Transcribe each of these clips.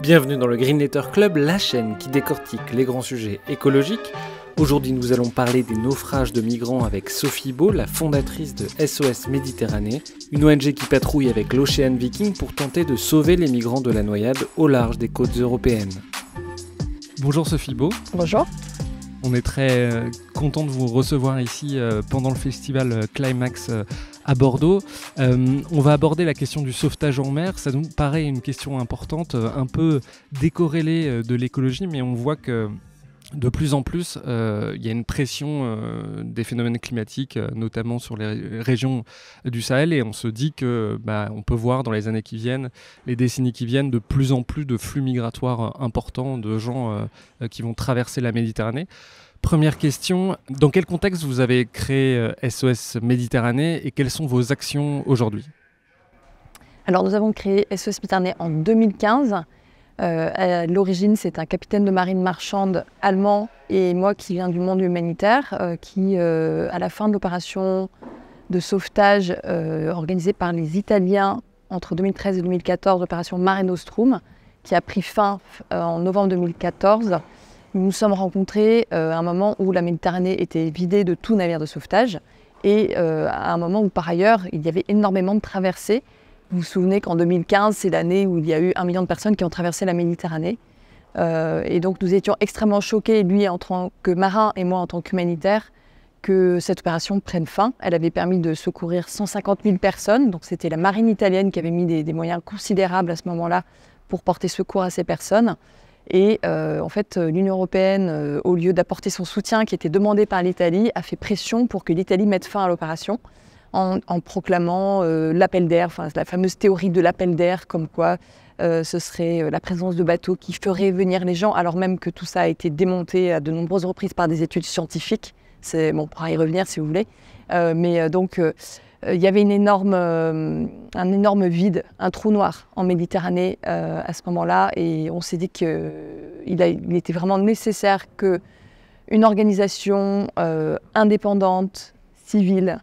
Bienvenue dans le Green Letter Club, la chaîne qui décortique les grands sujets écologiques. Aujourd'hui, nous allons parler des naufrages de migrants avec Sophie Beau, la fondatrice de SOS Méditerranée, une ONG qui patrouille avec l'Océan Viking pour tenter de sauver les migrants de la noyade au large des côtes européennes. Bonjour Sophie Beau. Bonjour. On est très euh, content de vous recevoir ici euh, pendant le festival euh, Climax à Bordeaux. Euh, on va aborder la question du sauvetage en mer. Ça nous paraît une question importante, euh, un peu décorrélée euh, de l'écologie, mais on voit que de plus en plus, il y a une pression des phénomènes climatiques, notamment sur les régions du Sahel, et on se dit que bah, on peut voir dans les années qui viennent, les décennies qui viennent, de plus en plus de flux migratoires importants de gens qui vont traverser la Méditerranée. Première question, dans quel contexte vous avez créé SOS euh, Méditerranée et quelles sont vos actions aujourd'hui Alors nous avons créé SOS Méditerranée en 2015. Euh, à l'origine, c'est un capitaine de marine marchande allemand et moi qui viens du monde humanitaire, euh, qui, à la fin de l'opération de sauvetage organisée par les Italiens entre 2013 et 2014, l'opération Mare Nostrum, qui a pris fin en novembre 2014, nous nous sommes rencontrés euh, à un moment où la Méditerranée était vidée de tout navire de sauvetage et euh, à un moment où par ailleurs il y avait énormément de traversées. Vous vous souvenez qu'en 2015, c'est l'année où il y a eu un million de personnes qui ont traversé la Méditerranée. Euh, et donc nous étions extrêmement choqués, lui en tant que marin et moi en tant qu'humanitaire, que cette opération prenne fin. Elle avait permis de secourir 150 000 personnes, donc c'était la marine italienne qui avait mis des moyens considérables à ce moment-là pour porter secours à ces personnes. Et euh, en fait, euh, l'Union européenne, euh, au lieu d'apporter son soutien qui était demandé par l'Italie, a fait pression pour que l'Italie mette fin à l'opération en, proclamant l'appel d'air, enfin la fameuse théorie de l'appel d'air, comme quoi ce serait la présence de bateaux qui ferait venir les gens, alors même que tout ça a été démonté à de nombreuses reprises par des études scientifiques. C'est bon, on pourra y revenir si vous voulez. mais donc euh, il y avait une énorme, euh, un énorme vide, un trou noir en Méditerranée euh, à ce moment-là. Et on s'est dit qu'il il était vraiment nécessaire qu'une organisation indépendante, civile,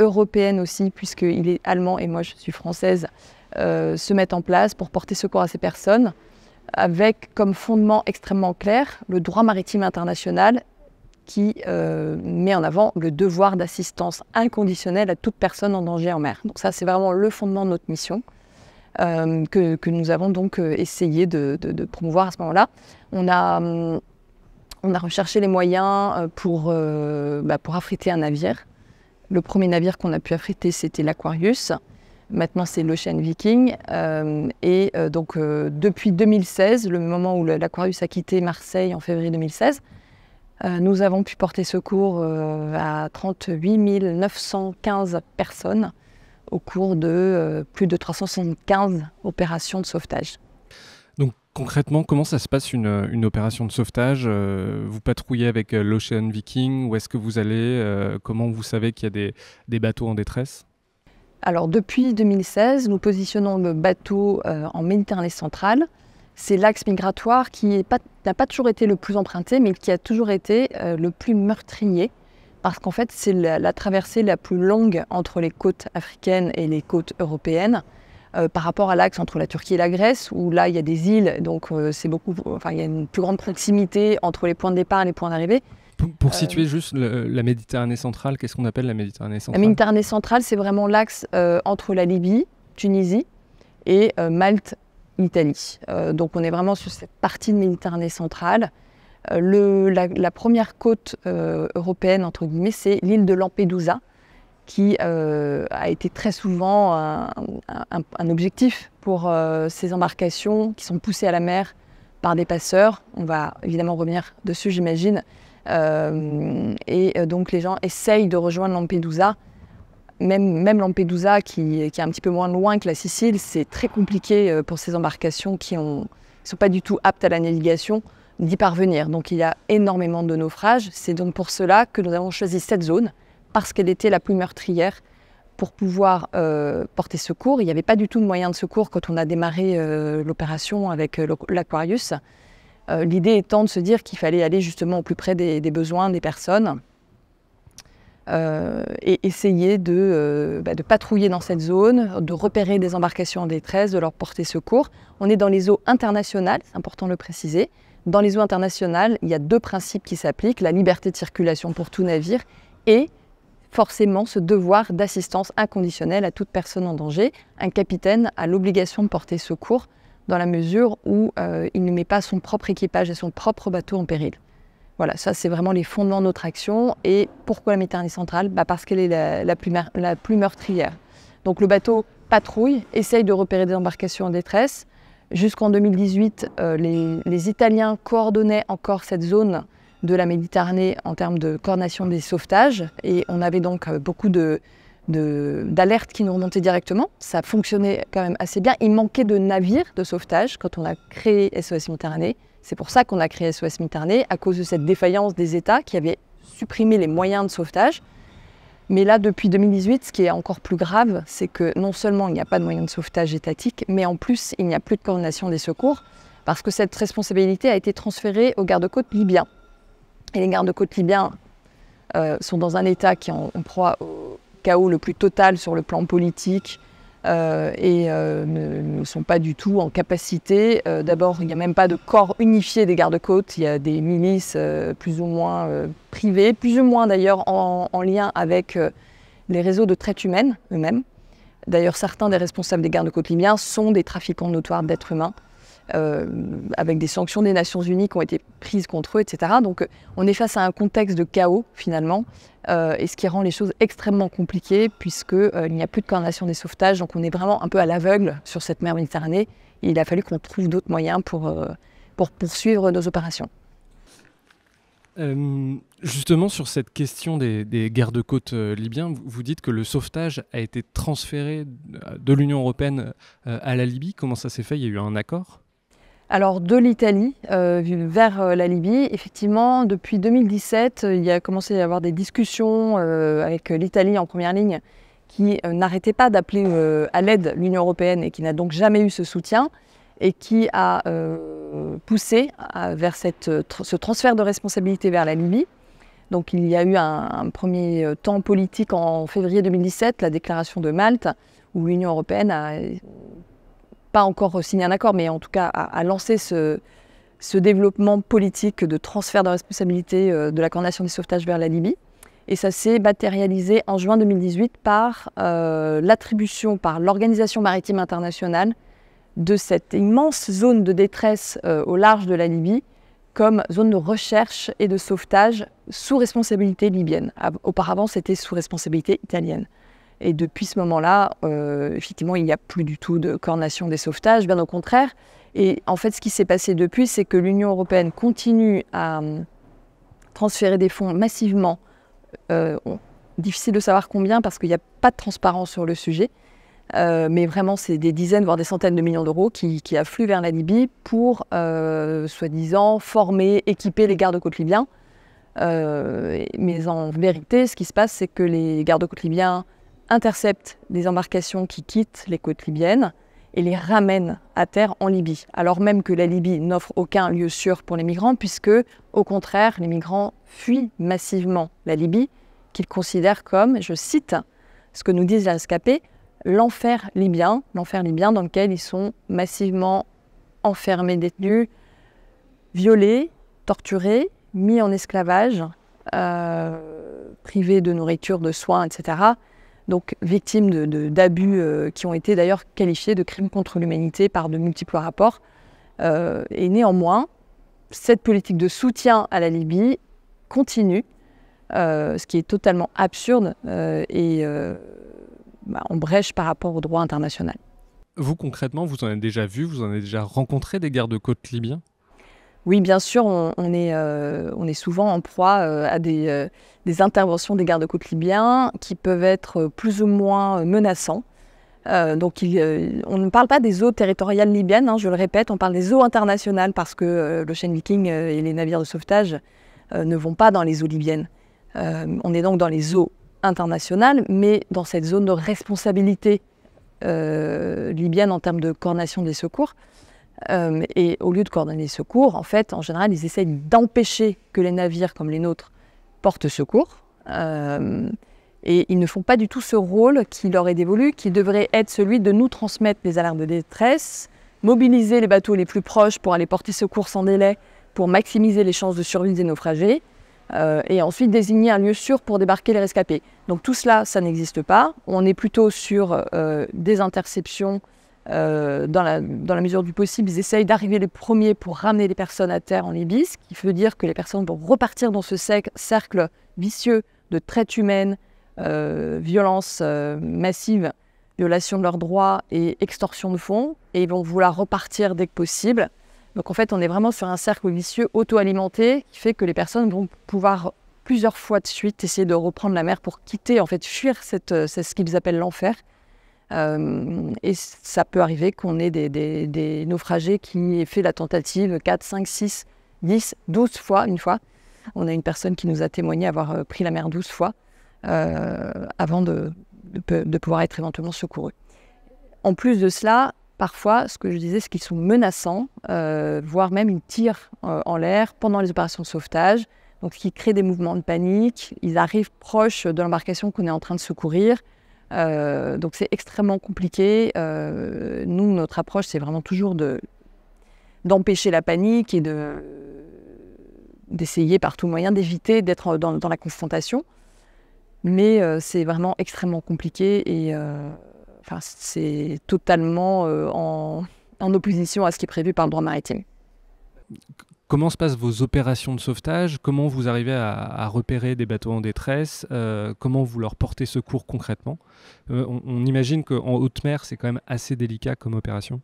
européenne aussi, puisqu'il est allemand et moi je suis française, se mette en place pour porter secours à ces personnes, avec comme fondement extrêmement clair le droit maritime international qui euh, met en avant le devoir d'assistance inconditionnelle à toute personne en danger en mer. Donc ça, c'est vraiment le fondement de notre mission. Euh, que, nous avons donc euh, essayé de, promouvoir à ce moment-là. On a, hum, on a recherché les moyens pour, bah, pour affréter un navire. Le premier navire qu'on a pu affréter, c'était l'Aquarius. Maintenant, c'est l'Ocean Viking. et donc, depuis 2016, le moment où l'Aquarius a quitté Marseille en février 2016, euh, nous avons pu porter secours euh, à 38 915 personnes au cours de euh, plus de 375 opérations de sauvetage. Donc concrètement, comment ça se passe une, opération de sauvetage Vous patrouillez avec l'Ocean Viking Où est-ce que vous allez Comment vous savez qu'il y a des bateaux en détresse Alors depuis 2016, nous positionnons le bateau en Méditerranée centrale c'est l'axe migratoire qui n'a pas toujours été le plus emprunté, mais qui a toujours été euh, le plus meurtrier, parce qu'en fait, c'est la, traversée la plus longue entre les côtes africaines et les côtes européennes. Euh, par rapport à l'axe entre la Turquie et la Grèce, où là il y a des îles, donc euh, c'est beaucoup, enfin il y a une plus grande proximité entre les points de départ et les points d'arrivée. Pour, situer juste la Méditerranée centrale, qu'est-ce qu'on appelle la Méditerranée centrale La Méditerranée centrale, c'est vraiment l'axe entre la Libye, Tunisie et Malte, l'Italie. Euh, donc on est vraiment sur cette partie de Méditerranée centrale. Euh, le, la, première côte euh, européenne, entre guillemets, c'est l'île de Lampedusa, qui a été très souvent un, objectif pour ces embarcations qui sont poussées à la mer par des passeurs. On va évidemment revenir dessus, j'imagine. et donc les gens essayent de rejoindre Lampedusa même, Lampedusa, qui, est un petit peu moins loin que la Sicile, c'est très compliqué euh, pour ces embarcations qui ne sont pas du tout aptes à la navigation d'y parvenir. Donc il y a énormément de naufrages. C'est donc pour cela que nous avons choisi cette zone, parce qu'elle était la plus meurtrière pour pouvoir euh, porter secours. Il n'y avait pas du tout de moyens de secours quand on a démarré euh, l'opération avec l'Aquarius. L'idée étant de se dire qu'il fallait aller justement au plus près des besoins des personnes euh, et essayer euh, bah, de, patrouiller dans cette zone, de repérer des embarcations en détresse, de leur porter secours. On est dans les eaux internationales, c'est important de le préciser. Dans les eaux internationales, il y a deux principes qui s'appliquent, la liberté de circulation pour tout navire et forcément ce devoir d'assistance inconditionnelle à toute personne en danger. Un capitaine a l'obligation de porter secours dans la mesure où euh, il ne met pas son propre équipage et son propre bateau en péril. Voilà, ça c'est vraiment les fondements de notre action. Et pourquoi la Méditerranée centrale bah, Parce qu'elle est la, plus meurtrière. Donc le bateau patrouille, essaye de repérer des embarcations en détresse. Jusqu'en 2018, euh, les, Italiens coordonnaient encore cette zone de la Méditerranée en termes de coordination des sauvetages. Et on avait donc euh, beaucoup d'alertes qui nous remontaient directement. Ça fonctionnait quand même assez bien. Il manquait de navires de sauvetage quand on a créé SOS Méditerranée. C'est pour ça qu'on a créé SOS Méditerranée à cause de cette défaillance des États qui avaient supprimé les moyens de sauvetage. Mais là, depuis 2018, ce qui est encore plus grave, c'est que non seulement il n'y a pas de moyens de sauvetage étatique, mais en plus, il n'y a plus de coordination des secours, parce que cette responsabilité a été transférée aux gardes-côtes libyens. Et les gardes-côtes libyens euh, sont dans un état qui est en proie au chaos le plus total sur le plan politique, euh, et euh, ne, sont pas du tout en capacité. Euh, d'abord, il n'y a même pas de corps unifié des gardes-côtes, il y a des milices plus ou moins privées, plus ou moins d'ailleurs en, en, lien avec les réseaux de traite humaine eux-mêmes. D'ailleurs, certains des responsables des gardes-côtes libyens sont des trafiquants notoires d'êtres humains. Euh, avec des sanctions des Nations Unies qui ont été prises contre eux, etc. Donc on est face à un contexte de chaos finalement, euh, et ce qui rend les choses extrêmement compliquées puisqu'il euh, il n'y a plus de coordination des sauvetages, donc on est vraiment un peu à l'aveugle sur cette mer Méditerranée, il a fallu qu'on trouve d'autres moyens pour, pour poursuivre nos opérations. justement, sur cette question des, des gardes-côtes libyens, vous dites que le sauvetage a été transféré de l'Union européenne à la Libye. Comment ça s'est fait Il y a eu un accord alors de l'Italie euh, vers euh, la Libye, effectivement, depuis 2017, euh, il y a commencé à y avoir des discussions avec l'Italie en première ligne qui n'arrêtait pas d'appeler à l'aide l'Union européenne et qui n'a donc jamais eu ce soutien et qui a poussé vers cette, ce transfert de responsabilité vers la Libye. Donc il y a eu un premier temps politique en février 2017, la déclaration de Malte, où l'Union européenne a encore signé un accord, mais en tout cas a lancé ce, développement politique de transfert de responsabilité euh, de la coordination des sauvetages vers la Libye. Et ça s'est matérialisé en juin 2018 par euh, l'attribution par l'Organisation maritime internationale de cette immense zone de détresse euh, au large de la Libye comme zone de recherche et de sauvetage sous responsabilité libyenne. Auparavant, c'était sous responsabilité italienne. Et depuis ce moment-là, euh, effectivement, il n'y a plus du tout de coordination des sauvetages, bien au contraire. Et en fait, ce qui s'est passé depuis, c'est que l'Union européenne continue à euh, transférer des fonds massivement. Euh, difficile de savoir combien parce qu'il n'y a pas de transparence sur le sujet. mais vraiment, c'est des dizaines, voire des centaines de millions d'euros qui, qui, affluent vers la Libye pour, soi-disant, former, équiper les gardes-côtes libyens. mais en vérité, ce qui se passe, c'est que les gardes-côtes libyens interceptent des embarcations qui quittent les côtes libyennes et les ramènent à terre en Libye, alors même que la Libye n'offre aucun lieu sûr pour les migrants, puisque, au contraire, les migrants fuient massivement la Libye, qu'ils considèrent comme, je cite ce que nous disent les rescapés, l'enfer libyen, l'enfer libyen dans lequel ils sont massivement enfermés, détenus, violés, torturés, mis en esclavage, euh, privés de nourriture, de soins, etc donc victimes d'abus euh, qui ont été d'ailleurs qualifiés de crimes contre l'humanité par de multiples rapports. Euh, et néanmoins, cette politique de soutien à la Libye continue, euh, ce qui est totalement absurde et bah, en brèche par rapport au droit international. Vous concrètement, vous en avez déjà vu, vous en avez déjà rencontré des gardes-côtes libyens oui, bien sûr, euh, on, est, souvent en proie euh, à euh, des, interventions des gardes-côtes libyens qui peuvent être plus ou moins menaçants. donc, on ne parle pas des eaux territoriales libyennes, hein, je le répète, on parle des eaux internationales parce que le chaîne viking et les navires de sauvetage ne vont pas dans les eaux libyennes. on est donc dans les eaux internationales, mais dans cette zone de responsabilité libyenne en termes de coordination des secours. Euh, et au lieu de coordonner les secours, en fait, en général, ils essayent d'empêcher que les navires comme les nôtres portent secours. Euh, et ils ne font pas du tout ce rôle qui leur est dévolu, qui devrait être celui de nous transmettre les alarmes de détresse, mobiliser les bateaux les plus proches pour aller porter secours sans délai, pour maximiser les chances de survie des naufragés, euh, et ensuite désigner un lieu sûr pour débarquer les rescapés. Donc tout cela, ça n'existe pas. On est plutôt sur des interceptions euh, dans, la, mesure du possible, ils essayent d'arriver les premiers pour ramener les personnes à terre en Libye, ce qui veut dire que les personnes vont repartir dans ce cercle vicieux de traite humaine, euh, violence euh, massive, violation de leurs droits et extorsion de fonds, et ils vont vouloir repartir dès que possible. Donc en fait, on est vraiment sur un cercle vicieux auto-alimenté qui fait que les personnes vont pouvoir plusieurs fois de suite essayer de reprendre la mer pour quitter, en fait, fuir ce qu'ils appellent l'enfer. Euh, et ça peut arriver qu'on ait des, naufragés qui aient fait la tentative 4, 5, 6, 10, 12 fois, une fois. On a une personne qui nous a témoigné avoir euh, pris la mer 12 fois euh, avant de, pouvoir être éventuellement secouru. En plus de cela, parfois, ce que je disais, c'est qu'ils sont menaçants, voire même ils tirent en l'air pendant les opérations de sauvetage. Donc, qui créent des mouvements de panique, ils arrivent proches de l'embarcation qu'on est en train de secourir, euh, donc c'est extrêmement compliqué. Euh, nous, notre approche, c'est vraiment toujours de d'empêcher la panique et de d'essayer par tout moyen d'éviter d'être dans, la confrontation. Mais euh, c'est vraiment extrêmement compliqué et enfin, c'est totalement en, en opposition à ce qui est prévu par le droit maritime Comment se passent vos opérations de sauvetage Comment vous arrivez à, repérer des bateaux en détresse euh, Comment vous leur portez secours concrètement euh, on, imagine qu'en haute mer, c'est quand même assez délicat comme opération.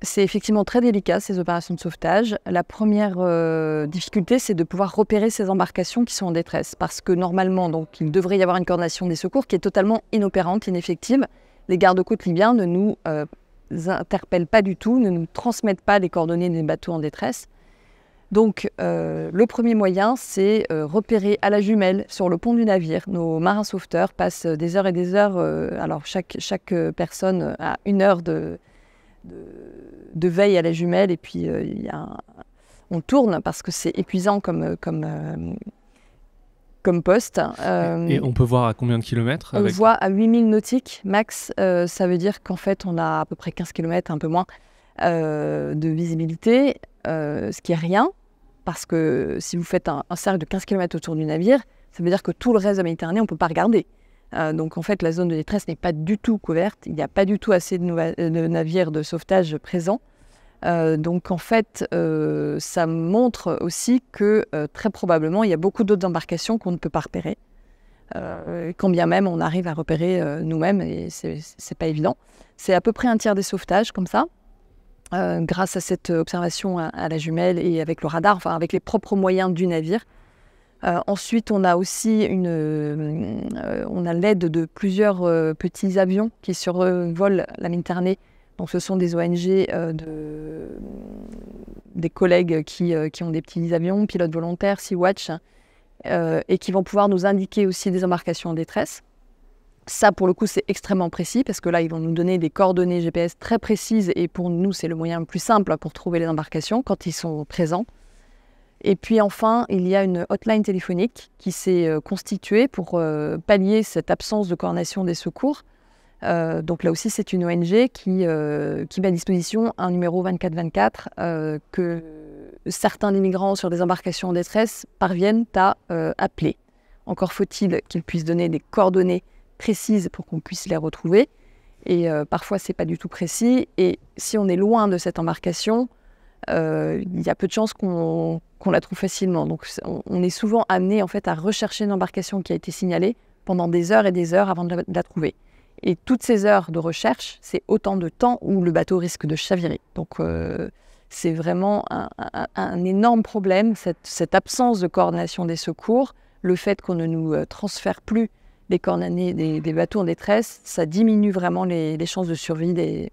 C'est effectivement très délicat ces opérations de sauvetage. La première euh, difficulté, c'est de pouvoir repérer ces embarcations qui sont en détresse, parce que normalement, donc, il devrait y avoir une coordination des secours qui est totalement inopérante, ineffective. Les gardes-côtes libyens ne nous interpellent pas du tout, ne nous transmettent pas les coordonnées des bateaux en détresse. Donc, euh, le premier moyen, c'est euh, repérer à la jumelle sur le pont du navire. Nos marins sauveteurs passent euh, des heures et des heures. alors, chaque, chaque personne a une heure de, de, veille à la jumelle. Et puis, y a on tourne parce que c'est épuisant comme, comme, comme poste. et on peut voir à combien de kilomètres avec... On voit à 8000 nautiques max. ça veut dire qu'en fait, on a à peu près 15 km, un peu moins. de visibilité, ce qui est rien parce que si vous faites un, cercle de 15 km autour du navire, ça veut dire que tout le reste de la Méditerranée, on ne peut pas regarder. Euh, donc en fait, la zone de détresse n'est pas du tout couverte, il n'y a pas du tout assez de, euh, navires de sauvetage présents. Euh, donc en fait, ça montre aussi que très probablement, il y a beaucoup d'autres embarcations qu'on ne peut pas repérer, quand bien même on arrive à repérer nous-mêmes, et c'est pas évident. C'est à peu près un tiers des sauvetages comme ça. Euh, grâce à cette observation à, la jumelle et avec le radar, enfin avec les propres moyens du navire. Euh, ensuite, on a aussi une, euh, on a l'aide de plusieurs petits avions qui survolent la Méditerranée. Donc, ce sont des ONG, des collègues qui, qui, ont des petits avions, pilotes volontaires, Sea-Watch, et qui vont pouvoir nous indiquer aussi des embarcations en détresse. Ça, pour le coup, c'est extrêmement précis parce que là, ils vont nous donner des coordonnées GPS très précises et pour nous, c'est le moyen le plus simple pour trouver les embarcations quand ils sont présents. Et puis enfin, il y a une hotline téléphonique qui s'est euh, constituée pour euh, pallier cette absence de coordination des secours. Euh, donc là aussi, c'est une ONG qui, qui, met à disposition un numéro 2424 euh, que certains immigrants sur des embarcations en détresse parviennent à appeler. Encore faut-il qu'ils puissent donner des coordonnées précises pour qu'on puisse les retrouver. Et euh, parfois, c'est pas du tout précis. Et si on est loin de cette embarcation, euh, il y a peu de chances qu'on la trouve facilement. Donc, on, est souvent amené en fait à rechercher une embarcation qui a été signalée pendant des heures et des heures avant de la, trouver. Et toutes ces heures de recherche, c'est autant de temps où le bateau risque de chavirer. Donc, euh, c'est vraiment un, énorme problème, cette, absence de coordination des secours, le fait qu'on ne nous transfère plus des à des, des bateaux en détresse, ça diminue vraiment les, chances de survie des,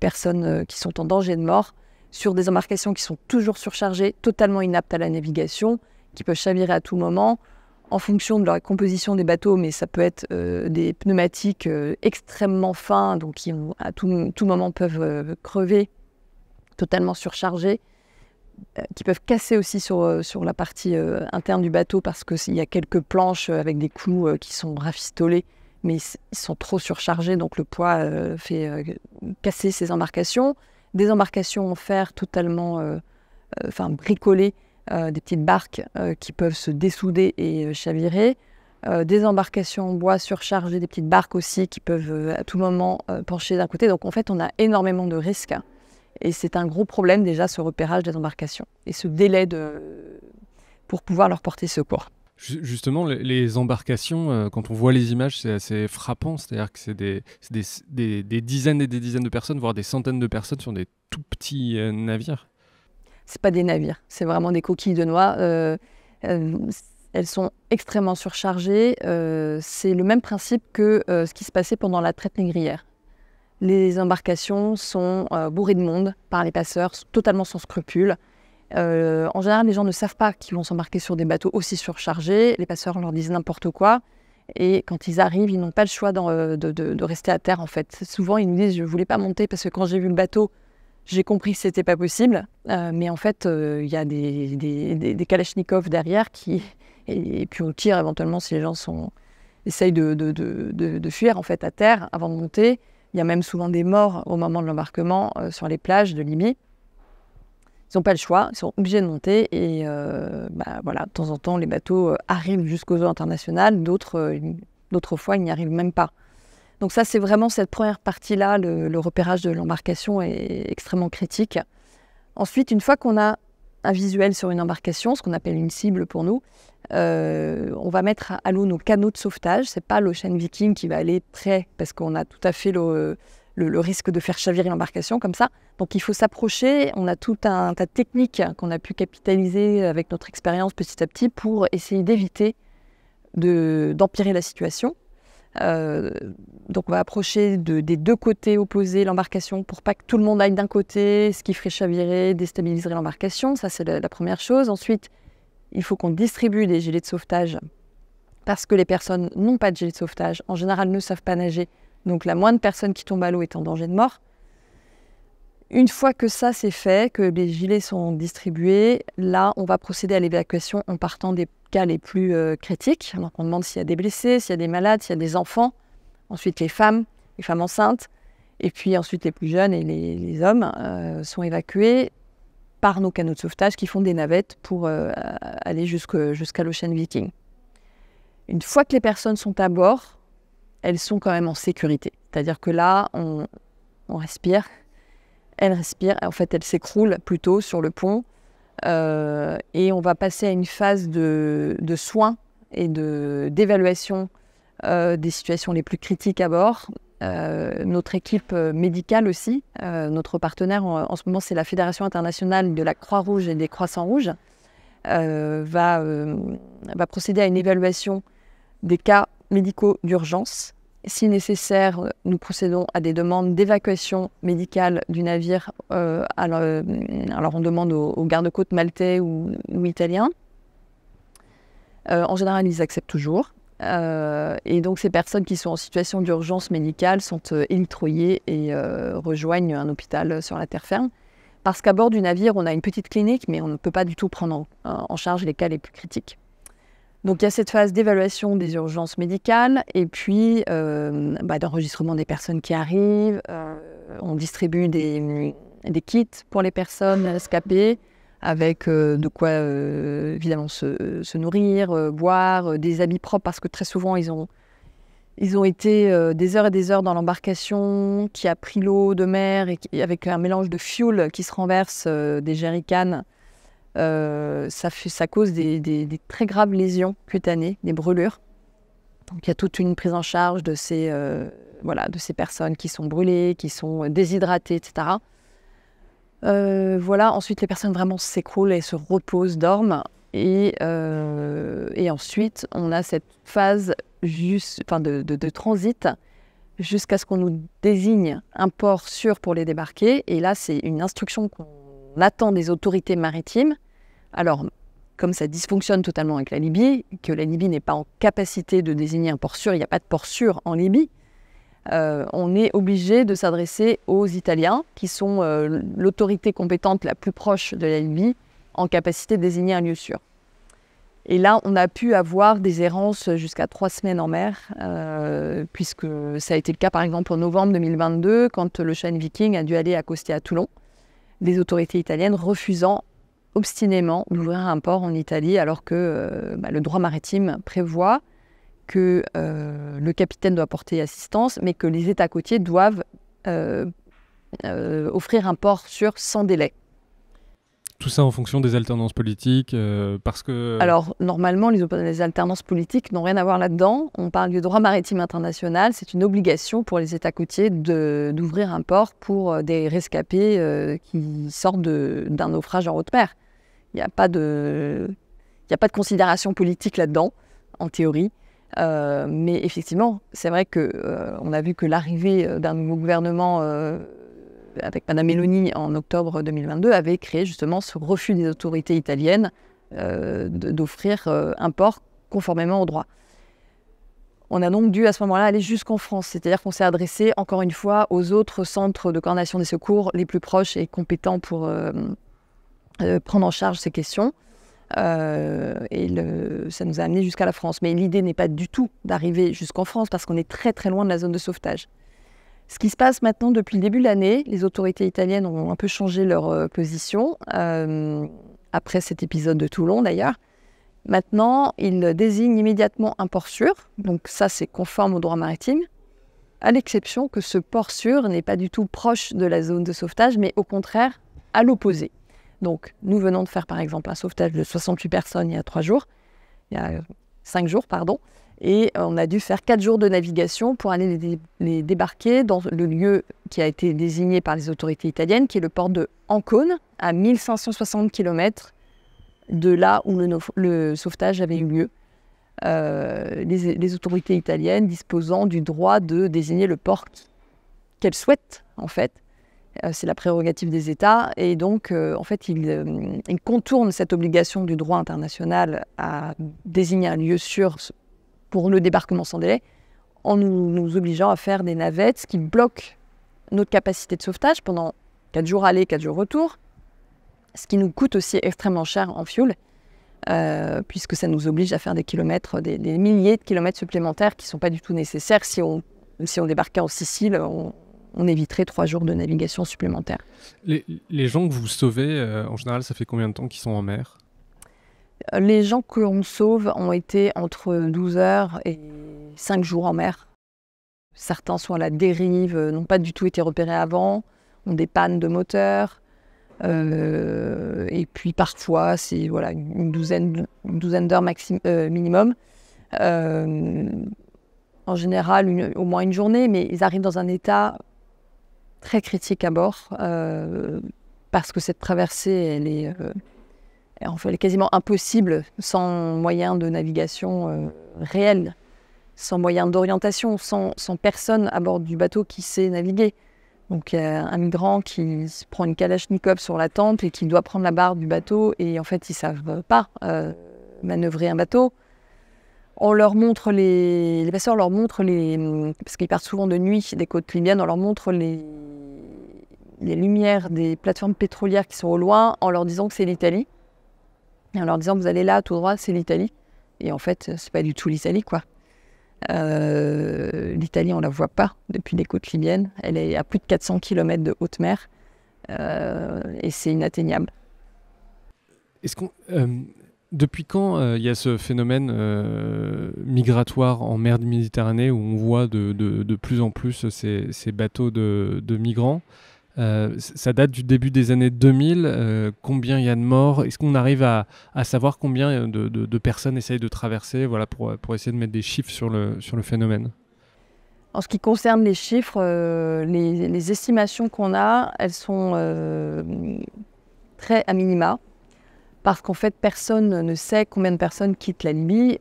personnes euh, qui sont en danger de mort sur des embarcations qui sont toujours surchargées, totalement inaptes à la navigation, qui peuvent chavirer à tout moment, en fonction de la composition des bateaux, mais ça peut être euh, des pneumatiques euh, extrêmement fins, donc qui à tout, moment peuvent crever, totalement surchargés qui peuvent casser aussi sur, euh, la partie euh, interne du bateau parce qu'il y a quelques planches euh, avec des clous qui sont rafistolés, mais ils sont trop surchargés, donc le poids fait casser ces embarcations. Des embarcations en fer totalement enfin bricolées, des petites barques qui peuvent se dessouder et chavirer. des embarcations en bois surchargées, des petites barques aussi qui peuvent à tout moment pencher d'un côté. Donc en fait, on a énormément de risques. Hein. Et c'est un gros problème déjà ce repérage des embarcations et ce délai de... pour pouvoir leur porter secours. Justement, les embarcations, euh, quand on voit les images, c'est assez frappant. C'est-à-dire que c'est des, dizaines et des dizaines de personnes, voire des centaines de personnes sur des tout petits euh, navires. C'est pas des navires, c'est vraiment des coquilles de noix. Euh, elles sont extrêmement surchargées. c'est le même principe que ce qui se passait pendant la traite négrière. Les embarcations sont euh, bourrées de monde par les passeurs, totalement sans scrupules. Euh, en général, les gens ne savent pas qu'ils vont s'embarquer sur des bateaux aussi surchargés. Les passeurs leur disent n'importe quoi. Et quand ils arrivent, ils n'ont pas le choix euh, de, rester à terre, en fait. Souvent, ils nous disent Je ne voulais pas monter parce que quand j'ai vu le bateau, j'ai compris que ce n'était pas possible. mais en fait, il y a des, des, kalachnikovs derrière qui. Et, puis on tire éventuellement si les gens sont, essayent de, fuir, en fait, à terre avant de monter. Il y a même souvent des morts au moment de l'embarquement euh, sur les plages de Libye. Ils n'ont pas le choix, ils sont obligés de monter et euh, bah, voilà, de temps en temps les bateaux euh, arrivent jusqu'aux eaux internationales, d'autres fois ils n'y arrivent même pas. Donc ça c'est vraiment cette première partie-là, le, repérage de l'embarcation est extrêmement critique. Ensuite, une fois qu'on a un visuel sur une embarcation, ce qu'on appelle une cible pour nous, euh, on va mettre à l'eau nos canaux de sauvetage. C'est pas l'Ocean Viking qui va aller très, parce qu'on a tout à fait le, risque de faire chavirer l'embarcation comme ça. Donc il faut s'approcher. On a tout un tas de techniques hein, qu'on a pu capitaliser avec notre expérience petit à petit pour essayer d'éviter d'empirer la situation. Euh, donc on va approcher des deux côtés opposés l'embarcation pour pas que tout le monde aille d'un côté, ce qui ferait chavirer, déstabiliserait l'embarcation. Ça c'est la, première chose. Ensuite, il faut qu'on distribue des gilets de sauvetage parce que les personnes n'ont pas de gilet de sauvetage, en général ne savent pas nager, donc la moindre personne qui tombe à l'eau est en danger de mort. Une fois que ça c'est fait, que les gilets sont distribués, là on va procéder à l'évacuation en partant des cas les plus euh, critiques. on demande s'il y a des blessés, s'il y a des malades, s'il y a des enfants, ensuite les femmes, les femmes enceintes, et puis ensuite les plus jeunes et les, hommes euh, sont évacués par nos canaux de sauvetage qui font des navettes pour euh, aller jusqu'à l'Ocean Viking. Une fois que les personnes sont à bord, elles sont quand même en sécurité. C'est-à-dire que là, on, respire, elles respirent, en fait elles s'écroulent plutôt sur le pont, euh, et on va passer à une phase de, soins et d'évaluation euh, des situations les plus critiques à bord, euh, notre équipe euh, médicale aussi, euh, notre partenaire en, ce moment, c'est la Fédération internationale de la Croix-Rouge et des Croissants-Rouges, va, procéder à une évaluation des cas médicaux d'urgence. Si nécessaire, nous procédons à des demandes d'évacuation médicale du navire. Alors, on demande aux, garde gardes-côtes maltais ou italiens. en général, ils acceptent toujours. Euh, et donc ces personnes qui sont en situation d'urgence médicale sont euh, électroyées et euh, rejoignent un hôpital sur la terre ferme. Parce qu'à bord du navire, on a une petite clinique, mais on ne peut pas du tout prendre en, charge les cas les plus critiques. Donc il y a cette phase d'évaluation des urgences médicales et puis bah, d'enregistrement des personnes qui arrivent. on distribue des, kits pour les personnes scapées avec euh, de quoi euh, évidemment se, nourrir, euh, boire, des habits propres, parce que très souvent ils ont, ils ont été des heures et des heures dans l'embarcation qui a pris l'eau de mer et, avec un mélange de fuel qui se renverse des jerrycans. ça, cause des, très graves lésions cutanées, des brûlures. Donc il y a toute une prise en charge de ces, voilà, de ces personnes qui sont brûlées, qui sont déshydratées, etc. Euh, voilà, ensuite les personnes vraiment s'écroulent et se reposent, dorment. Et, euh, ensuite, on a cette phase juste, enfin de, de transit jusqu'à ce qu'on nous désigne un port sûr pour les débarquer. Et là, c'est une instruction qu'on attend des autorités maritimes. Alors, comme ça dysfonctionne totalement avec la Libye, que la Libye n'est pas en capacité de désigner un port sûr, il n'y a pas de port sûr en Libye, euh, on est obligé de s'adresser aux Italiens, qui sont euh, l'autorité compétente la plus proche de la Libye, en capacité de désigner un lieu sûr. Et là, on a pu avoir des errances jusqu'à trois semaines en mer, euh, puisque ça a été le cas par exemple en novembre 2022, quand le chaîne Viking a dû aller accoster à Toulon, les autorités italiennes refusant obstinément d'ouvrir un port en Italie, alors que bah, le droit maritime prévoit que euh, le capitaine doit porter assistance, mais que les États côtiers doivent euh, euh, offrir un port sûr sans délai. Tout ça en fonction des alternances politiques, parce que... Alors, normalement, les, alternances politiques n'ont rien à voir là-dedans. On parle du droit maritime international. C'est une obligation pour les États côtiers d'ouvrir un port pour des rescapés qui sortent d'un naufrage en haute mer. Il n'y a, pas de, a pas de considération politique là-dedans, en théorie. Euh, mais effectivement, c'est vrai qu'on euh, a vu que l'arrivée euh, d'un nouveau gouvernement avec Madame Meloni en octobre 2022 avait créé justement ce refus des autorités italiennes d'offrir un port conformément au droit. On a donc dû à ce moment-là aller jusqu'en France, c'est-à-dire qu'on s'est adressé encore une fois aux autres centres de coordination des secours les plus proches et compétents pour prendre en charge ces questions. Euh, et le, ça nous a amené jusqu'à la France. Mais l'idée n'est pas du tout d'arriver jusqu'en France parce qu'on est très très loin de la zone de sauvetage. Ce qui se passe maintenant depuis le début de l'année, les autorités italiennes ont un peu changé leur euh, position, euh, après cet épisode de Toulon d'ailleurs. Maintenant, ils désignent immédiatement un port sûr, donc ça c'est conforme au droit maritime, à l'exception que ce port sûr n'est pas du tout proche de la zone de sauvetage, mais au contraire à l'opposé. Donc, nous venons de faire par exemple un sauvetage de 68 personnes il y a trois jours, il y a euh, cinq jours, pardon, et euh, on a dû faire quatre jours de navigation pour aller les, débarquer dans le lieu qui a été désigné par les autorités italiennes, qui est le port de Ancône, à 1560 km de là où le, sauvetage avait eu lieu. Euh, les, autorités italiennes disposant du droit de désigner le port qu'elles souhaitent, en fait. Euh, c'est la prérogative des États. Et donc, euh, en fait, euh, ils contournent cette obligation du droit international à désigner un lieu sûr pour le débarquement sans délai en nous, obligeant à faire des navettes, ce qui bloque notre capacité de sauvetage pendant 4 jours aller, 4 jours retour, ce qui nous coûte aussi extrêmement cher en fioul, puisque ça nous oblige à faire des kilomètres, des, milliers de kilomètres supplémentaires qui ne sont pas du tout nécessaires. Si on, si on débarquait en Sicile, on, on éviterait trois jours de navigation supplémentaire. Les, gens que vous sauvez, euh, en général, ça fait combien de temps qu'ils sont en mer euh, Les gens que l'on sauve ont été entre 12 heures et 5 jours en mer. Certains sont à la dérive, euh, n'ont pas du tout été repérés avant, ont des pannes de moteur. et puis parfois, c'est voilà, une douzaine, douzaine d'heures maximum minimum. en général, au moins une journée, mais ils arrivent dans un état très critique à bord euh, parce que cette traversée, elle est, euh, en fait, quasiment impossible sans moyen de navigation euh, réel, sans moyen d'orientation, sans, personne à bord du bateau qui sait naviguer. Donc un migrant qui prend une kalachnikov sur la tente et qui doit prendre la barre du bateau et en fait ils savent pas euh, manœuvrer un bateau. On leur montre les, les passeurs leur montrent les, parce qu'ils partent souvent de nuit des côtes libyennes, on leur montre les, les lumières des plateformes pétrolières qui sont au loin en leur disant que c'est l'Italie. Et en leur disant, vous allez là, tout droit, c'est l'Italie. Et en fait, c'est pas du tout l'Italie, quoi. Euh, L'Italie, on la voit pas depuis les côtes libyennes. Elle est à plus de 400 km de haute mer. Euh, et c'est inatteignable. Est-ce qu'on. Euh, depuis quand il y a ce phénomène migratoire en mer de Méditerranée où on voit de, plus en plus ces, bateaux de migrants euh, ça date du début des années 2000. Euh, combien il y a de morts Est-ce qu'on arrive à, savoir combien de, personnes essayent de traverser pour, essayer de mettre des chiffres sur le, sur le phénomène en ce qui concerne les chiffres, euh, les, estimations qu'on a, elles sont très à minima parce qu'en fait, personne ne sait combien de personnes quittent la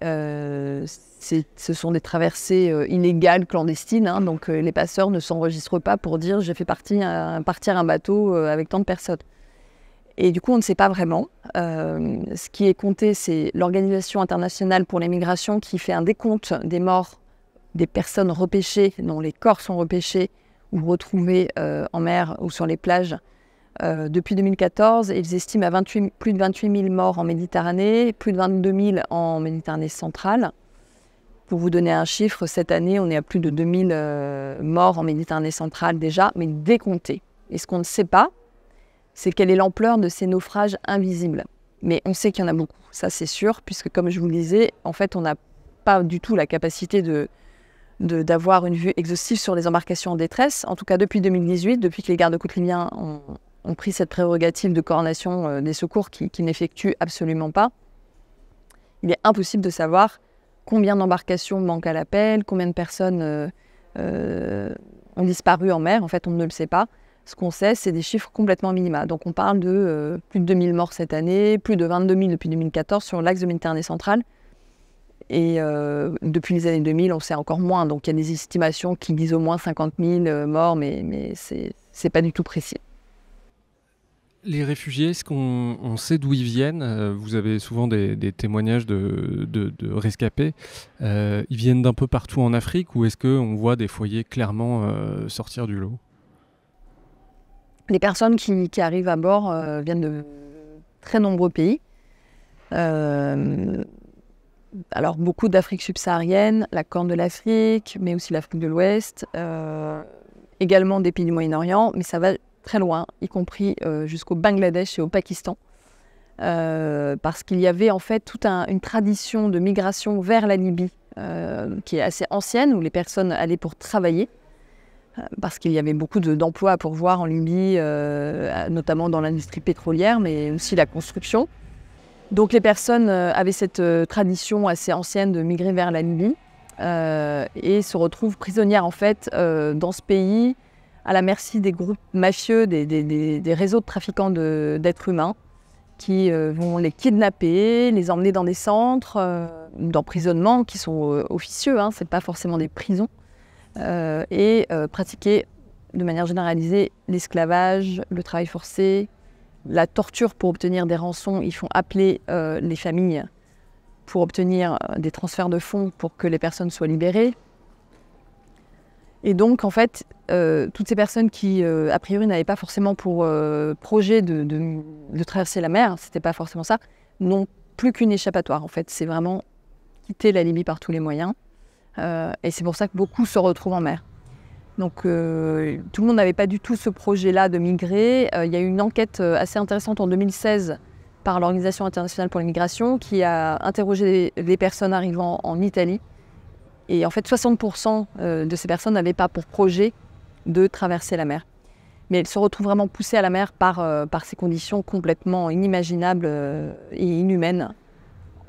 euh, ce sont des traversées euh, illégales, clandestines, hein. donc euh, les passeurs ne s'enregistrent pas pour dire j'ai fait partie partir un bateau avec tant de personnes. Et du coup, on ne sait pas vraiment. ce qui est compté, c'est l'Organisation internationale pour l'immigration qui fait un décompte des morts des personnes repêchées, dont les corps sont repêchés ou retrouvés en mer ou sur les plages euh, depuis 2014, ils estiment à 28, plus de 28 000 morts en Méditerranée, plus de 22 000 en Méditerranée centrale. Pour vous donner un chiffre, cette année, on est à plus de 2 000 euh, morts en Méditerranée centrale déjà, mais décomptés. Et ce qu'on ne sait pas, c'est quelle est l'ampleur de ces naufrages invisibles. Mais on sait qu'il y en a beaucoup, ça c'est sûr, puisque comme je vous le disais, en fait, on n'a pas du tout la capacité de, d'avoir une vue exhaustive sur les embarcations en détresse, en tout cas depuis 2018, depuis que les gardes-côtes libyens ont, ont pris cette prérogative de coordination euh, des secours qui n'effectue absolument pas, il est impossible de savoir combien d'embarcations manquent à l'appel, combien de personnes euh, euh, ont disparu en mer. En fait, on ne le sait pas. Ce qu'on sait, c'est des chiffres complètement minima. Donc on parle de plus de 2000 morts cette année, plus de 22 000 depuis 2014 sur l'axe de Méditerranée centrale. Et depuis les années 2000, on sait encore moins. Donc il y a des estimations qui disent au moins 50 000 morts, mais, mais ce n'est pas du tout précis. Les réfugiés, est-ce qu'on sait d'où ils viennent euh, Vous avez souvent des, témoignages de, rescapés. Euh, ils viennent d'un peu partout en Afrique ou est-ce qu'on voit des foyers clairement euh, sortir du lot Les personnes qui, arrivent à bord viennent de très nombreux pays. alors beaucoup d'Afrique subsaharienne, la Corne de l'Afrique, mais aussi l'Afrique de l'Ouest, également des pays du Moyen-Orient, mais ça va très loin, y compris euh, jusqu'au Bangladesh et au Pakistan. Euh, parce qu'il y avait en fait toute une tradition de migration vers la Libye euh, qui est assez ancienne, où les personnes allaient pour travailler, parce qu'il y avait beaucoup d'emplois pour à pourvoir en Libye, notamment dans l'industrie pétrolière, mais aussi la construction. Donc les personnes avaient cette tradition assez ancienne de migrer vers la Libye et se retrouvent prisonnières en fait dans ce pays à la merci des groupes mafieux, des, réseaux de trafiquants d'êtres humains qui euh, vont les kidnapper, les emmener dans des centres euh, d'emprisonnement qui sont euh, officieux, hein, ce n'est pas forcément des prisons, et pratiquer de manière généralisée l'esclavage, le travail forcé, la torture pour obtenir des rançons. Ils font appeler les familles pour obtenir des transferts de fonds pour que les personnes soient libérées. Et donc, en fait, euh, toutes ces personnes qui, euh, a priori, n'avaient pas forcément pour euh, projet de, traverser la mer, c'était pas forcément ça, n'ont plus qu'une échappatoire. En fait, c'est vraiment quitter la Libye par tous les moyens. et c'est pour ça que beaucoup se retrouvent en mer. Donc, tout le monde n'avait pas du tout ce projet-là de migrer. Il y a eu une enquête assez intéressante en 2016 par l'Organisation internationale pour l'immigration qui a interrogé les personnes arrivant en Italie et en fait, 60% euh, de ces personnes n'avaient pas pour projet de traverser la mer. Mais elles se retrouvent vraiment poussées à la mer par, euh, ces conditions complètement inimaginables euh, et inhumaines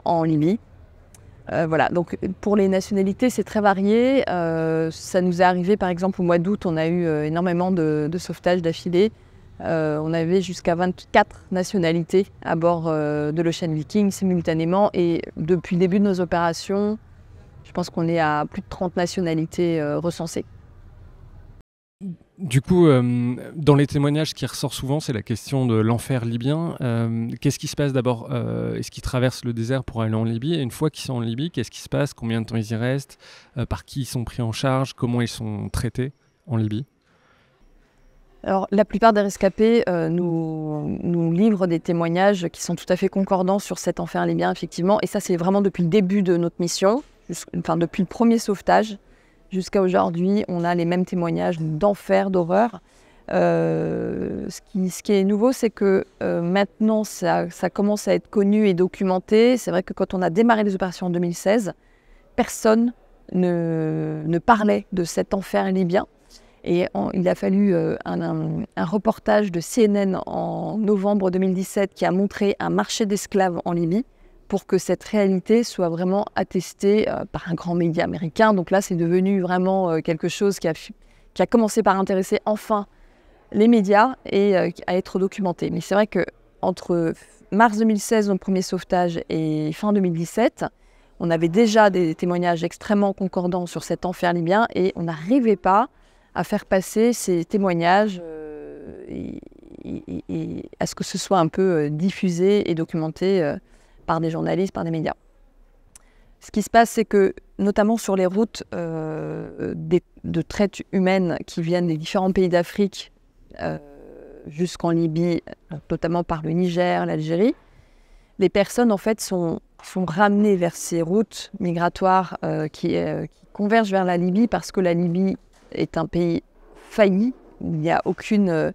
en Libye. voilà, donc pour les nationalités, c'est très varié. ça nous est arrivé, par exemple, au mois d'août, on a eu énormément de, sauvetages d'affilée. on avait jusqu'à 24 nationalités à bord de l'Ocean Viking simultanément. Et depuis le début de nos opérations, je pense qu'on est à plus de 30 nationalités euh, recensées. Du coup, euh, dans les témoignages, qui ressort souvent, c'est la question de l'enfer libyen. Euh, qu'est-ce qui se passe d'abord Est-ce qu'ils traversent le désert pour aller en Libye Et une fois qu'ils sont en Libye, qu'est-ce qui se passe Combien de temps ils y restent Par qui ils sont pris en charge Comment ils sont traités en Libye alors, la plupart des rescapés nous, nous, livrent des témoignages qui sont tout à fait concordants sur cet enfer libyen, effectivement. Et ça, c'est vraiment depuis le début de notre mission enfin, depuis le premier sauvetage jusqu'à aujourd'hui, on a les mêmes témoignages d'enfer, d'horreur. Euh, ce, qui, ce, qui, est nouveau, c'est que euh, maintenant, ça, commence à être connu et documenté. C'est vrai que quand on a démarré les opérations en 2016, personne ne, parlait de cet enfer libyen. Et il a fallu euh, un, reportage de CNN en novembre 2017 qui a montré un marché d'esclaves en Libye pour que cette réalité soit vraiment attestée euh, par un grand média américain. Donc là, c'est devenu vraiment euh, quelque chose qui a, qui a, commencé par intéresser enfin les médias et à euh, être documenté. Mais c'est vrai que entre mars 2016, le premier sauvetage, et fin 2017, on avait déjà des témoignages extrêmement concordants sur cet enfer libyen et on n'arrivait pas à faire passer ces témoignages et, à ce que ce soit un peu diffusé et documenté par des journalistes, par des médias. Ce qui se passe, c'est que, notamment sur les routes euh, de traite humaine qui viennent des différents pays d'Afrique euh, jusqu'en Libye, notamment par le Niger, l'Algérie, les personnes en fait sont, ramenées vers ces routes migratoires euh, qui convergent vers la Libye parce que la Libye est un pays failli. Il n'y a aucune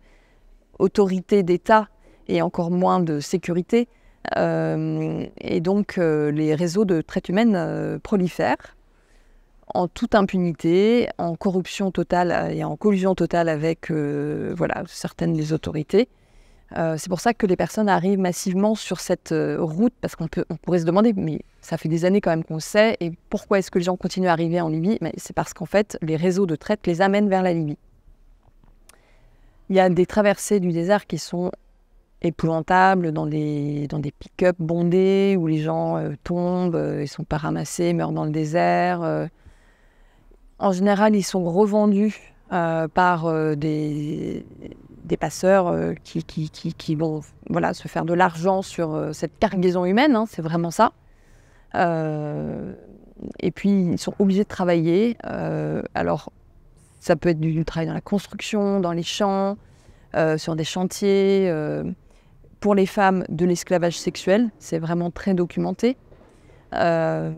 autorité d'État et encore moins de sécurité. Euh, et donc, euh, les réseaux de traite humaine euh, prolifèrent en toute impunité, en corruption totale et en collusion totale avec voilà, certaines des autorités. c'est pour ça que les personnes arrivent massivement sur cette route, parce qu'on on pourrait se demander, mais ça fait des années quand même qu'on sait, et pourquoi est-ce que les gens continuent à arriver en Libye mais C'est parce qu'en fait, les réseaux de traite les amènent vers la Libye. Il y a des traversées du désert qui sont épouvantable dans des, dans des pick-up bondés où les gens euh, tombent, ils euh, ils sont pas ramassés, meurent dans le désert. Euh. En général, ils sont revendus par des, des passeurs qui, qui, qui, qui, vont voilà, se faire de l'argent sur cette cargaison humaine, hein, c'est vraiment ça. et puis, ils sont obligés de travailler. alors, ça peut être du, du, travail dans la construction, dans les champs, sur des chantiers pour les femmes de l'esclavage sexuel, c'est vraiment très documenté. Euh,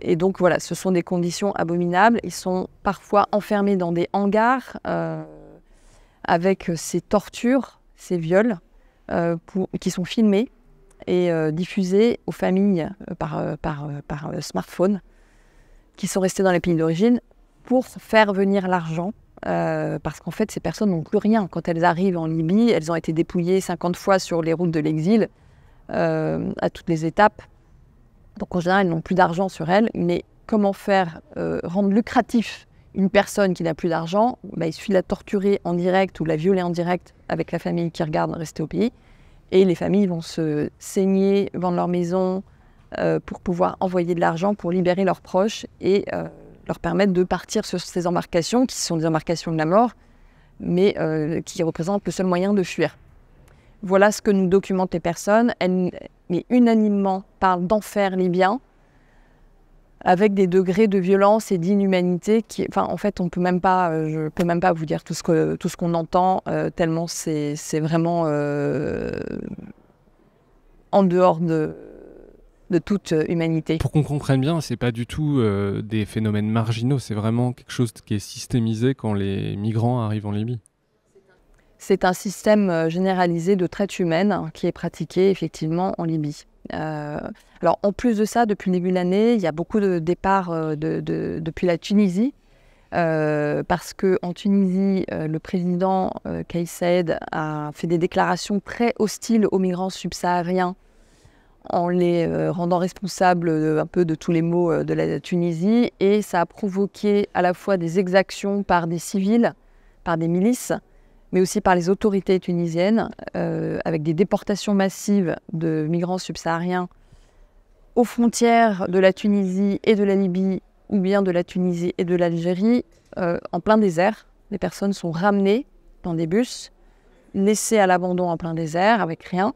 et donc voilà, ce sont des conditions abominables. Ils sont parfois enfermés dans des hangars euh, avec ces tortures, ces viols, euh, qui sont filmés et diffusés aux familles par, par smartphone, qui sont restées dans les pays d'origine, pour faire venir l'argent euh, parce qu'en fait, ces personnes n'ont plus rien. Quand elles arrivent en Libye, elles ont été dépouillées 50 fois sur les routes de l'exil, euh, à toutes les étapes. Donc en général, elles n'ont plus d'argent sur elles. Mais comment faire, euh, rendre lucratif une personne qui n'a plus d'argent bah, Il suffit de la torturer en direct ou la violer en direct avec la famille qui regarde rester au pays. Et les familles vont se saigner, vendre leur maison pour pouvoir envoyer de l'argent pour libérer leurs proches et leur permettre de partir sur ces embarcations qui sont des embarcations de la mort, mais euh, qui représentent le seul moyen de fuir. Voilà ce que nous documentent les personnes. Elles, mais unanimement, parlent d'enfer libyen, avec des degrés de violence et d'inhumanité qui, enfin, en fait, on peut même pas, euh, je peux même pas vous dire tout ce que tout ce qu'on entend euh, tellement c'est vraiment en dehors de de toute euh, humanité. Pour qu'on comprenne bien, ce n'est pas du tout euh, des phénomènes marginaux, c'est vraiment quelque chose qui est systémisé quand les migrants arrivent en Libye. C'est un système euh, généralisé de traite humaine hein, qui est pratiqué effectivement en Libye. alors en plus de ça, depuis le début de l'année, il y a beaucoup de départs depuis la Tunisie. parce qu'en Tunisie, le président Kais a fait des déclarations très hostiles aux migrants subsahariens en les euh, rendant responsables euh, un peu de tous les maux euh, de la Tunisie et ça a provoqué à la fois des exactions par des civils, par des milices, mais aussi par les autorités tunisiennes, avec des déportations massives de migrants subsahariens aux frontières de la Tunisie et de la Libye, ou bien de la Tunisie et de l'Algérie, en plein désert. Les personnes sont ramenées dans des bus, laissées à l'abandon en plein désert, avec rien,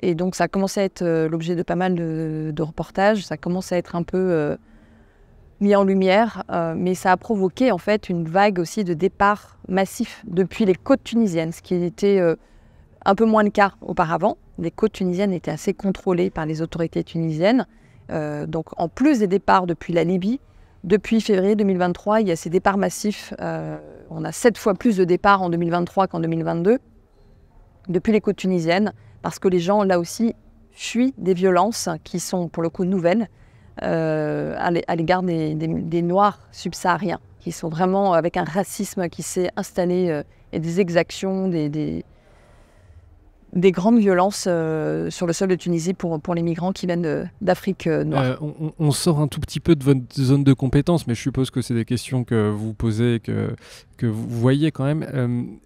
et donc ça a commencé à être euh, l'objet de pas mal de, reportages, ça commence à être un peu euh, mis en lumière, euh, mais ça a provoqué en fait une vague aussi de départs massifs depuis les côtes tunisiennes, ce qui était un peu moins le cas auparavant. Les côtes tunisiennes étaient assez contrôlées par les autorités tunisiennes. donc en plus des départs depuis la Libye, depuis février 2023, il y a ces départs massifs. on a sept fois plus de départs en 2023 qu'en 2022 depuis les côtes tunisiennes parce que les gens, là aussi, fuient des violences qui sont pour le coup nouvelles euh, à l'égard des, Noirs subsahariens, qui sont vraiment avec un racisme qui s'est installé euh, et des exactions, des, grandes violences euh, sur le sol de Tunisie pour, pour les migrants qui viennent d'Afrique noire. On, sort un tout petit peu de votre zone de compétence, mais je suppose que c'est des questions que vous posez, que, que vous voyez quand même.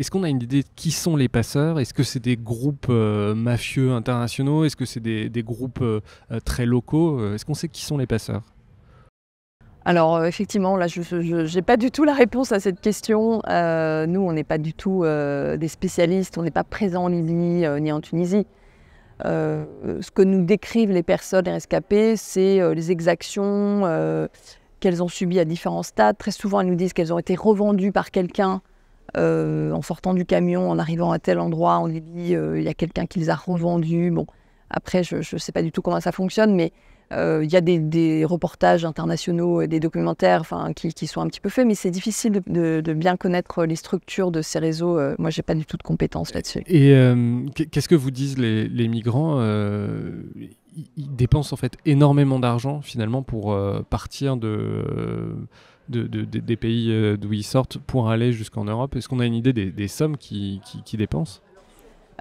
Est-ce qu'on a une idée de qui sont les passeurs Est-ce que c'est des groupes euh, mafieux internationaux Est-ce que c'est des, groupes euh, euh, très locaux Est-ce qu'on sait qui sont les passeurs alors effectivement, là, je n'ai pas du tout la réponse à cette question. nous, on n'est pas du tout des spécialistes, on n'est pas présent en Libye ni en Tunisie. ce que nous décrivent les personnes rescapées, c'est les exactions qu'elles ont subies à différents stades. Très souvent, elles nous disent qu'elles ont été revendues par quelqu'un euh, en sortant du camion, en arrivant à tel endroit, on dit euh, il y a quelqu'un qui les a revendus. Bon, après, je ne sais pas du tout comment ça fonctionne, mais euh, il y a des, reportages internationaux et des documentaires qui, qui, sont un petit peu faits, mais c'est difficile de, bien connaître les structures de ces réseaux. moi, j'ai pas du tout de compétences là-dessus. Et qu'est-ce que vous disent les, les migrants Ils dépensent en fait énormément d'argent finalement pour partir de des pays euh, d'où ils sortent pour aller jusqu'en Europe Est-ce qu'on a une idée des, sommes qui, dépensent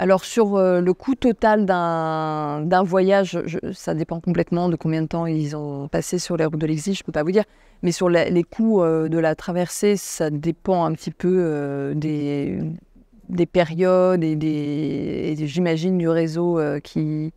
alors sur euh, le coût total d'un voyage, ça dépend complètement de combien de temps ils ont passé sur les routes de l'exil, je ne peux pas vous dire. Mais sur les coûts euh, de la traversée, ça dépend un petit peu des, périodes et, j'imagine du réseau qui,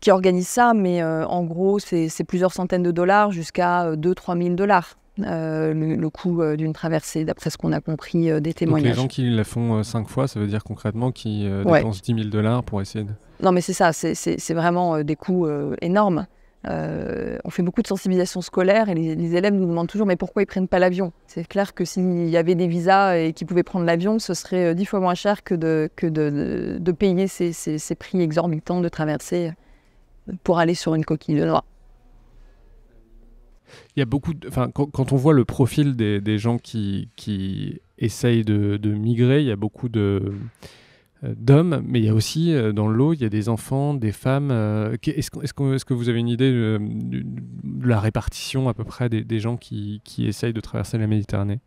qui organise ça. Mais en gros, c'est plusieurs centaines de dollars jusqu'à 2-3 000 dollars. Euh, le, coût euh, d'une traversée, d'après ce qu'on a compris euh, des témoignages. Donc les gens qui la font cinq fois, ça veut dire concrètement qu'ils dépensent 10 000 dollars pour essayer de... Non mais c'est ça, c'est vraiment des coûts énormes. on fait beaucoup de sensibilisation scolaire et les, élèves nous demandent toujours mais pourquoi ils prennent pas l'avion C'est clair que s'il y avait des visas et qu'ils pouvaient prendre l'avion, ce serait dix fois moins cher que de, que de, payer ces, ces, prix exorbitants de traversée pour aller sur une coquille de noix il beaucoup. quand, on voit le profil des, gens qui, qui essayent de, migrer, il y a beaucoup de euh, d'hommes, mais il y a aussi euh, dans l'eau, il y a des enfants, des femmes. Euh, est-ce que, est vous avez une idée de, la répartition à peu près des, gens qui, essayent de traverser la Méditerranée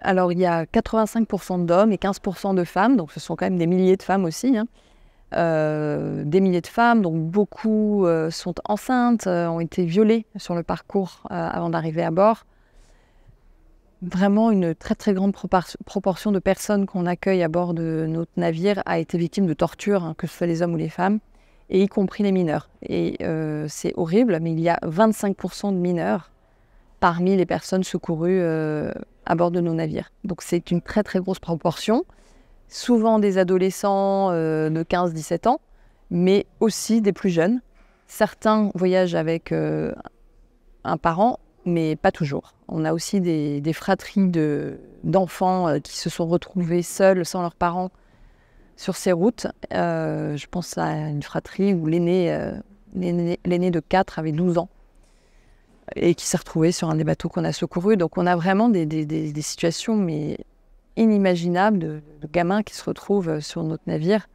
Alors il y a 85% d'hommes et 15% de femmes, donc ce sont quand même des milliers de femmes aussi. Hein. Euh, des milliers de femmes, donc beaucoup euh, sont enceintes, euh, ont été violées sur le parcours avant d'arriver à bord. Vraiment, une très très grande proportion de personnes qu'on accueille à bord de notre navire a été victime de torture, hein, que ce soit les hommes ou les femmes, et y compris les mineurs. Et c'est horrible, mais il y a 25% de mineurs parmi les personnes secourues à bord de nos navires. Donc c'est une très très grosse proportion souvent des adolescents euh, de 15-17 ans, mais aussi des plus jeunes. Certains voyagent avec euh, un parent, mais pas toujours. On a aussi des, fratries d'enfants euh, qui se sont retrouvés seuls, sans leurs parents, sur ces routes. je pense à une fratrie où l'aîné de 4 avait 12 ans et qui s'est retrouvé sur un des bateaux qu'on a secouru. Donc on a vraiment des, des situations mais inimaginable de, gamins qui se retrouvent euh, sur notre navire.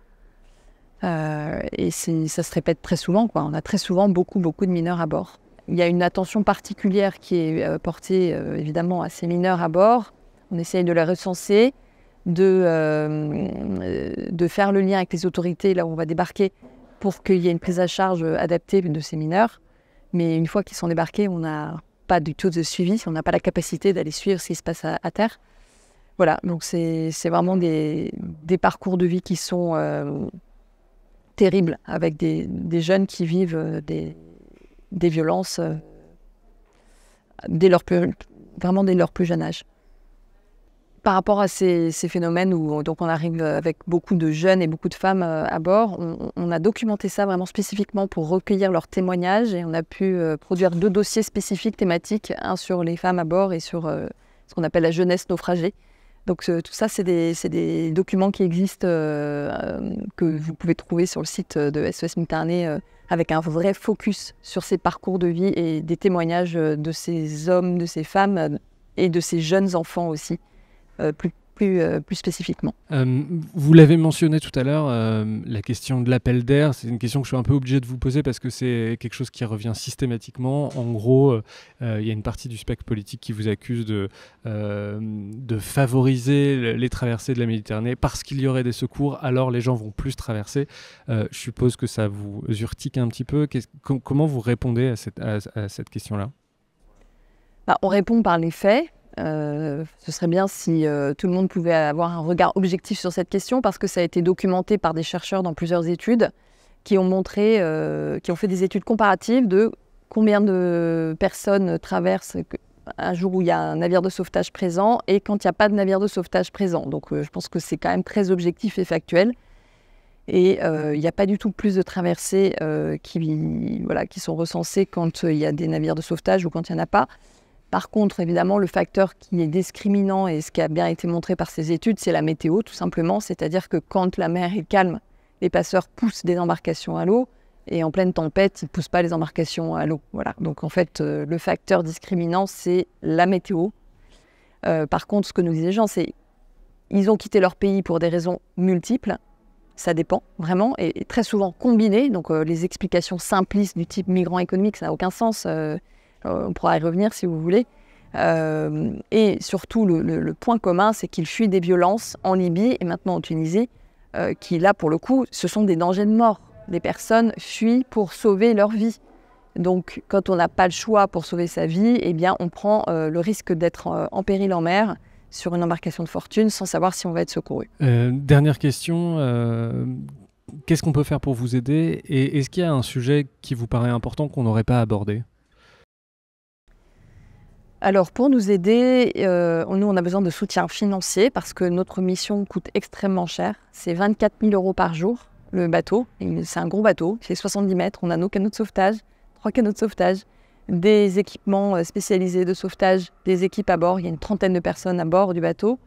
Euh, et ça se répète très souvent. Quoi. On a très souvent beaucoup, beaucoup de mineurs à bord. Il y a une attention particulière qui est euh, portée évidemment à ces mineurs à bord. On essaye de les recenser, de, de faire le lien avec les autorités là où on va débarquer pour qu'il y ait une prise à charge adaptée de ces mineurs. Mais une fois qu'ils sont débarqués, on n'a pas du tout de suivi, on n'a pas la capacité d'aller suivre ce qui se passe à terre. Voilà, donc c'est vraiment des, parcours de vie qui sont euh, terribles avec des, jeunes qui vivent euh, des, des violences euh, dès leur plus, vraiment dès leur plus jeune âge. Par rapport à ces, phénomènes où donc on arrive avec beaucoup de jeunes et beaucoup de femmes à bord, on, a documenté ça vraiment spécifiquement pour recueillir leurs témoignages et on a pu produire deux dossiers spécifiques thématiques, un sur les femmes à bord et sur ce qu'on appelle la jeunesse naufragée. Donc euh, tout ça, c'est des, documents qui existent, euh, euh, que vous pouvez trouver sur le site de SOS Mitterney, avec un vrai focus sur ces parcours de vie et des témoignages de ces hommes, de ces femmes et de ces jeunes enfants aussi, euh, plus, spécifiquement. Euh, vous l'avez mentionné tout à l'heure, euh, la question de l'appel d'air, c'est une question que je suis un peu obligé de vous poser parce que c'est quelque chose qui revient systématiquement. En gros, il y a une partie du spectre politique qui vous accuse de, de favoriser les traversées de la Méditerranée parce qu'il y aurait des secours, alors les gens vont plus traverser. je suppose que ça vous urtique un petit peu. comment vous répondez à cette, question-là bah, On répond par les faits. Euh, ce serait bien si euh, tout le monde pouvait avoir un regard objectif sur cette question parce que ça a été documenté par des chercheurs dans plusieurs études qui ont montré, euh, qui ont fait des études comparatives de combien de personnes traversent un jour où il y a un navire de sauvetage présent et quand il n'y a pas de navire de sauvetage présent. Donc je pense que c'est quand même très objectif et factuel. Et il n'y a pas du tout plus de traversées qui, voilà, qui sont recensées quand il y a des navires de sauvetage ou quand il n'y en a pas. Par contre, évidemment, le facteur qui est discriminant et ce qui a bien été montré par ces études, c'est la météo, tout simplement. C'est-à-dire que quand la mer est calme, les passeurs poussent des embarcations à l'eau et en pleine tempête, ils ne poussent pas les embarcations à l'eau. Voilà. Donc en fait, euh, le facteur discriminant, c'est la météo. Euh, par contre, ce que nous les gens, c'est ils ont quitté leur pays pour des raisons multiples. Ça dépend vraiment et, très souvent combiné. Donc euh, les explications simplistes du type migrant économique, ça n'a aucun sens. Euh, on pourra y revenir si vous voulez. Euh, et surtout, le, point commun, c'est qu'il fuit des violences en Libye et maintenant en Tunisie, euh, qui là, pour le coup, ce sont des dangers de mort. Les personnes fuient pour sauver leur vie. Donc, quand on n'a pas le choix pour sauver sa vie, eh bien, on prend le risque d'être en péril en mer sur une embarcation de fortune sans savoir si on va être secouru. dernière question. Qu'est-ce qu'on peut faire pour vous aider Et est-ce qu'il y a un sujet qui vous paraît important qu'on n'aurait pas abordé alors pour nous aider, euh, nous on a besoin de soutien financier parce que notre mission coûte extrêmement cher. C'est 24 000 euros par jour le bateau. C'est un gros bateau, c'est 70 mètres. On a nos canots de sauvetage, trois canots de sauvetage, des équipements euh, spécialisés de sauvetage, des équipes à bord. Il y a une trentaine de personnes à bord du bateau.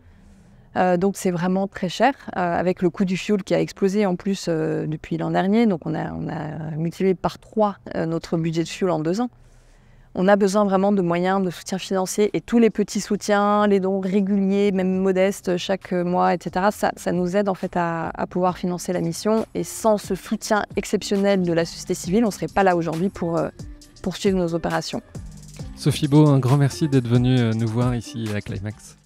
Euh, donc c'est vraiment très cher, avec le coût du fioul qui a explosé en plus depuis l'an dernier. Donc on a, a multiplié par trois notre budget de fioul en deux ans on a besoin vraiment de moyens de soutien financier et tous les petits soutiens, les dons réguliers, même modestes chaque mois, etc., ça, nous aide en fait à, pouvoir financer la mission. Et sans ce soutien exceptionnel de la société civile, on ne serait pas là aujourd'hui pour euh, poursuivre nos opérations. Sophie Beau, un grand merci d'être venue euh, nous voir ici à Climax.